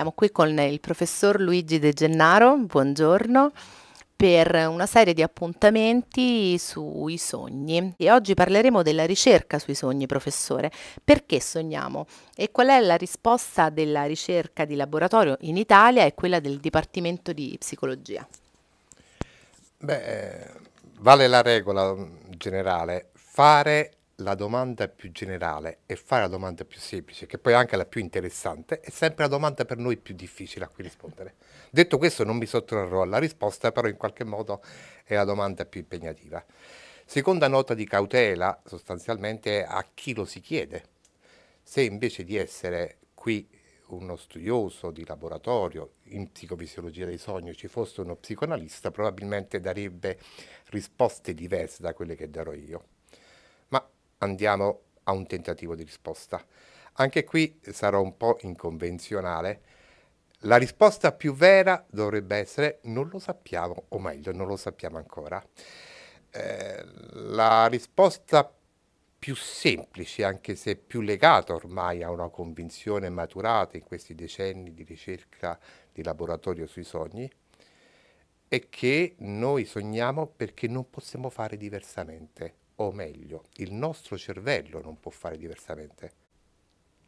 Siamo qui con il professor Luigi De Gennaro, buongiorno, per una serie di appuntamenti sui sogni. E oggi parleremo della ricerca sui sogni, professore. Perché sogniamo? E qual è la risposta della ricerca di laboratorio in Italia e quella del Dipartimento di Psicologia? Beh, eh, vale la regola mm, generale, fare la domanda più generale e fare la domanda più semplice, che poi è anche la più interessante, è sempre la domanda per noi più difficile a cui rispondere. Detto questo non mi sottrarrò alla risposta, però in qualche modo è la domanda più impegnativa. Seconda nota di cautela sostanzialmente è a chi lo si chiede. Se invece di essere qui uno studioso di laboratorio in psicofisiologia dei sogni ci fosse uno psicoanalista, probabilmente darebbe risposte diverse da quelle che darò io andiamo a un tentativo di risposta. Anche qui sarò un po' inconvenzionale. La risposta più vera dovrebbe essere non lo sappiamo, o meglio, non lo sappiamo ancora. Eh, la risposta più semplice, anche se più legata ormai a una convinzione maturata in questi decenni di ricerca di laboratorio sui sogni, è che noi sogniamo perché non possiamo fare diversamente o meglio, il nostro cervello non può fare diversamente.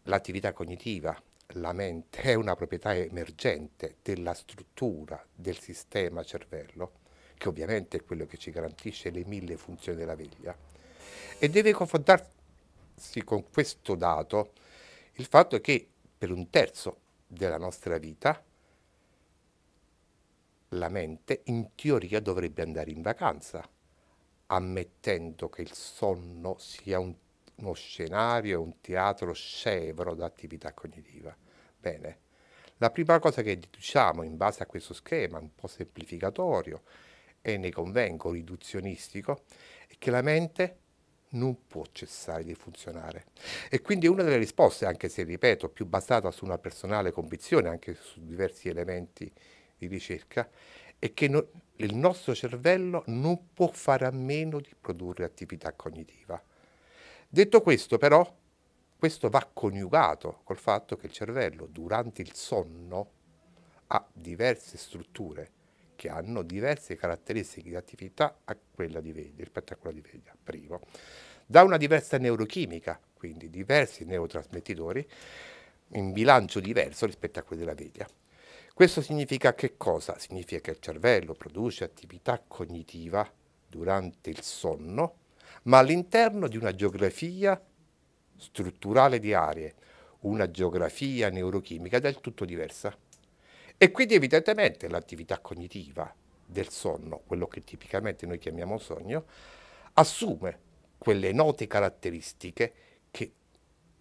L'attività cognitiva, la mente, è una proprietà emergente della struttura del sistema cervello, che ovviamente è quello che ci garantisce le mille funzioni della veglia, e deve confrontarsi con questo dato il fatto che per un terzo della nostra vita la mente in teoria dovrebbe andare in vacanza ammettendo che il sonno sia un, uno scenario, un teatro scevro da attività cognitiva. Bene, la prima cosa che deduciamo in base a questo schema un po' semplificatorio e ne convengo riduzionistico è che la mente non può cessare di funzionare. E quindi una delle risposte, anche se ripeto, più basata su una personale convinzione, anche su diversi elementi di ricerca, e che no, il nostro cervello non può fare a meno di produrre attività cognitiva. Detto questo però, questo va coniugato col fatto che il cervello durante il sonno ha diverse strutture che hanno diverse caratteristiche di attività a di veglia, rispetto a quella di veglia, primo. Da una diversa neurochimica, quindi diversi neurotrasmettitori, in bilancio diverso rispetto a quelli della veglia. Questo significa che cosa? Significa che il cervello produce attività cognitiva durante il sonno, ma all'interno di una geografia strutturale di aree, una geografia neurochimica del tutto diversa. E quindi evidentemente l'attività cognitiva del sonno, quello che tipicamente noi chiamiamo sogno, assume quelle note caratteristiche che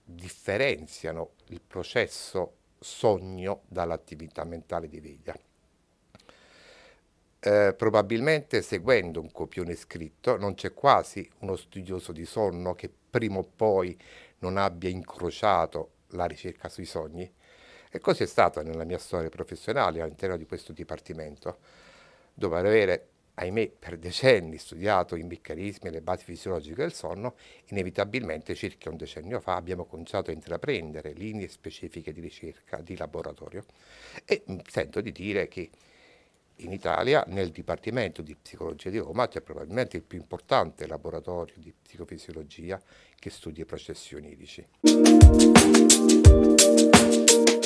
differenziano il processo sogno dall'attività mentale di veglia. Eh, probabilmente seguendo un copione scritto non c'è quasi uno studioso di sonno che prima o poi non abbia incrociato la ricerca sui sogni. E così è stata nella mia storia professionale all'interno di questo dipartimento, dove avere ahimè, per decenni studiato i meccanismi e le basi fisiologiche del sonno, inevitabilmente circa un decennio fa abbiamo cominciato a intraprendere linee specifiche di ricerca di laboratorio e mm, sento di dire che in Italia, nel Dipartimento di Psicologia di Roma, c'è probabilmente il più importante laboratorio di psicofisiologia che studia i processi onirici.